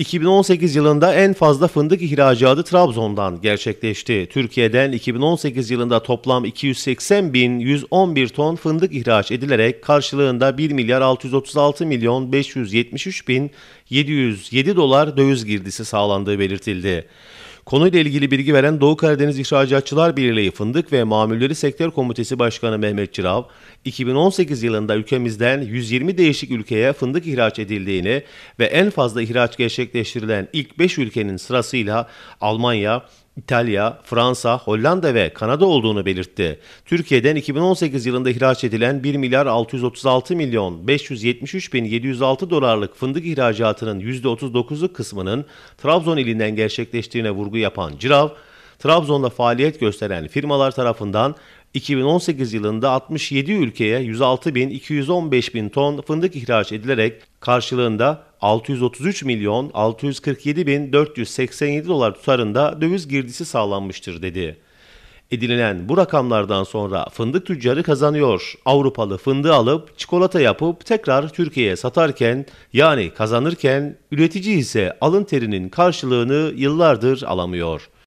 2018 yılında en fazla fındık ihracatı Trabzon'dan gerçekleşti. Türkiye'den 2018 yılında toplam 280.111 ton fındık ihraç edilerek karşılığında 1 milyar 636 milyon 573 bin 707 dolar döviz girdisi sağlandığı belirtildi. Konuyla ilgili bilgi veren Doğu Karadeniz İhracatçılar Birliği Fındık ve Mamulleri Sektör Komitesi Başkanı Mehmet Çırav, 2018 yılında ülkemizden 120 değişik ülkeye fındık ihraç edildiğini ve en fazla ihraç gerçekleştirilen ilk 5 ülkenin sırasıyla Almanya, İtalya, Fransa, Hollanda ve Kanada olduğunu belirtti. Türkiye'den 2018 yılında ihraç edilen 1 milyar 636 milyon 573 bin 706 dolarlık fındık ihracatının 39'u kısmının Trabzon ilinden gerçekleştiğine vurgu yapan Cirav, Trabzon'da faaliyet gösteren firmalar tarafından 2018 yılında 67 ülkeye 106 bin 215 bin ton fındık ihraç edilerek karşılığında 633 milyon 647 bin 487 dolar tutarında döviz girdisi sağlanmıştır dedi. Edinilen bu rakamlardan sonra fındık tüccarı kazanıyor. Avrupalı fındığı alıp çikolata yapıp tekrar Türkiye'ye satarken yani kazanırken üretici ise alın terinin karşılığını yıllardır alamıyor.''